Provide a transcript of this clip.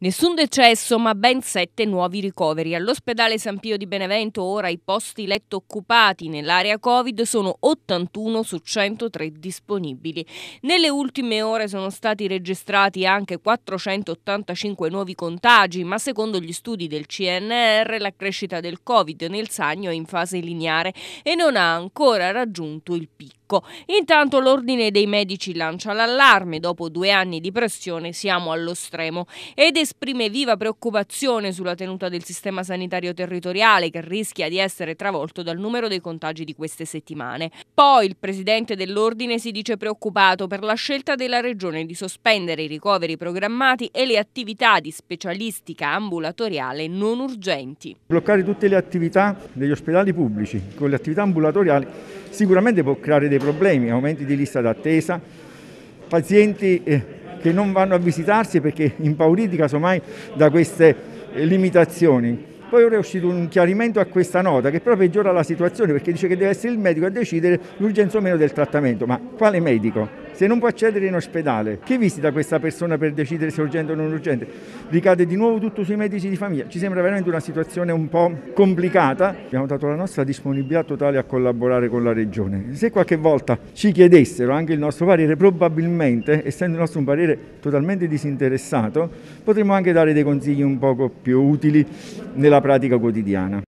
Nessun decesso, ma ben sette nuovi ricoveri. All'ospedale San Pio di Benevento ora i posti letto occupati nell'area Covid sono 81 su 103 disponibili. Nelle ultime ore sono stati registrati anche 485 nuovi contagi, ma secondo gli studi del CNR la crescita del Covid nel Sagno è in fase lineare e non ha ancora raggiunto il picco. Rocco. Intanto l'ordine dei medici lancia l'allarme, dopo due anni di pressione siamo allo stremo ed esprime viva preoccupazione sulla tenuta del sistema sanitario territoriale che rischia di essere travolto dal numero dei contagi di queste settimane. Poi il presidente dell'ordine si dice preoccupato per la scelta della regione di sospendere i ricoveri programmati e le attività di specialistica ambulatoriale non urgenti. Bloccare tutte le attività degli ospedali pubblici con le attività ambulatoriali sicuramente può creare dei dei problemi, aumenti di lista d'attesa, pazienti eh, che non vanno a visitarsi perché impauriti casomai da queste eh, limitazioni. Poi ora è uscito un chiarimento a questa nota che però peggiora la situazione perché dice che deve essere il medico a decidere l'urgenza o meno del trattamento. Ma quale medico? se non può accedere in ospedale, che visita questa persona per decidere se è urgente o non urgente? Ricade di nuovo tutto sui medici di famiglia. Ci sembra veramente una situazione un po' complicata. Abbiamo dato la nostra disponibilità totale a collaborare con la Regione. Se qualche volta ci chiedessero anche il nostro parere, probabilmente, essendo il nostro un parere totalmente disinteressato, potremmo anche dare dei consigli un poco più utili nella pratica quotidiana.